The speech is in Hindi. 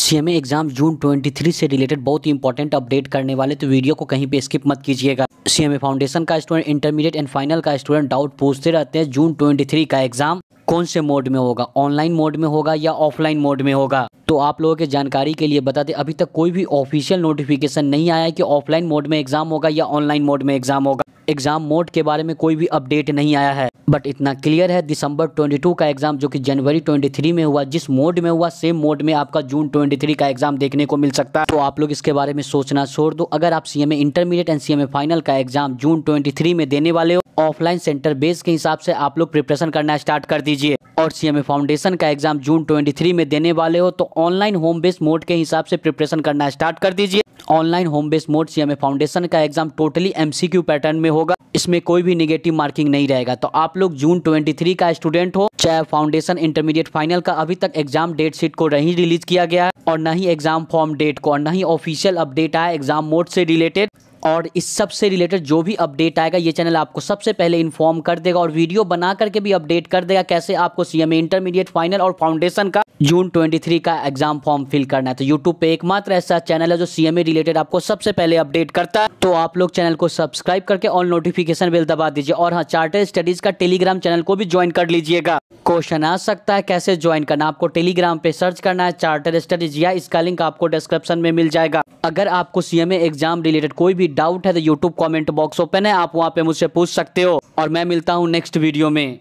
सीएमए एग्जाम जून 23 से रिलेटेड बहुत ही इंपॉर्टेंट अपडेट करने वाले तो वीडियो को कहीं पे स्किप मत कीजिएगा सीएमए फाउंडेशन का स्टूडेंट इंटरमीडिएट एंड फाइनल का स्टूडेंट डाउट पूछते रहते हैं जून 23 का एग्जाम कौन से मोड में होगा ऑनलाइन मोड में होगा या ऑफलाइन मोड में होगा तो आप लोगों के जानकारी के लिए बताते अभी तक कोई भी ऑफिशियल नोटिफिकेशन नहीं आया कि ऑफलाइन मोड में एग्जाम होगा या ऑनलाइन मोड में एग्जाम होगा एग्जाम मोड के बारे में कोई भी अपडेट नहीं आया है बट इतना क्लियर है दिसंबर 22 का एग्ज़ाम जो कि जनवरी 23 में हुआ जिस मोड में हुआ सेम मोड में आपका जून 23 का एग्ज़ाम देखने को मिल सकता है तो आप लोग इसके बारे में सोचना छोड़ दो अगर आप CMA intermediate and CMA final का एग्ज़ाम जून 23 में देने वाले हो ऑफलाइन सेंटर बेस के हिसाब से आप लोग प्रिपरेशन करना स्टार्ट कर दीजिए और सीएमए फाउंडेशन का एग्जाम जून ट्वेंटी में देने वाले हो तो ऑनलाइन होम बेस मोड के हिसाब से प्रिपरेशन करना स्टार्ट कर दीजिए online home base mode CMA foundation का एग्जाम टोटली एमसीक्यू पैटर्न में होगा इसमें कोई भी निगेटिव मार्किंग नहीं रहेगा तो आप लोग जून 23 का स्टूडेंट हो चाहे फाउंडेशन इंटरमीडिएट फाइनल का अभी तक एग्जाम डेट शीट को नहीं रिलीज किया गया है और न ही एग्जाम फॉर्म डेट को और न ही ऑफिशियल अपडेट आया एग्जाम मोड से रिलेटेड और इस सब से रिलेटेड जो भी अपडेट आएगा ये चैनल आपको सबसे पहले इन्फॉर्म कर देगा और वीडियो बना करके भी अपडेट कर देगा कैसे आपको सीएमए इंटरमीडिएट फाइनल और फाउंडेशन का जून 23 का एग्जाम फॉर्म फिल करना है तो यूट्यूब पे एकमात्र ऐसा चैनल है जो सीएमए रिलेटेड आपको सबसे पहले अपडेट करता है तो आप लोग चैनल को सब्सक्राइब करके ऑल नोटिफिकेशन बिल दबा दीजिए और हाँ चार्टर स्टडीज का टेलीग्राम चैनल को भी ज्वाइन कर लीजिएगा क्वेश्चन आ सकता है कैसे ज्वाइन करना आपको टेलीग्राम पे सर्च करना है चार्टर स्टडीज या इसका लिंक आपको डिस्क्रिप्शन में मिल जाएगा अगर आपको सीएमए एग्जाम रिलेटेड कोई भी डाउट है तो यूट्यूब कॉमेंट बॉक्स ओपन है आप वहाँ पे मुझसे पूछ सकते हो और मैं मिलता हूँ नेक्स्ट वीडियो में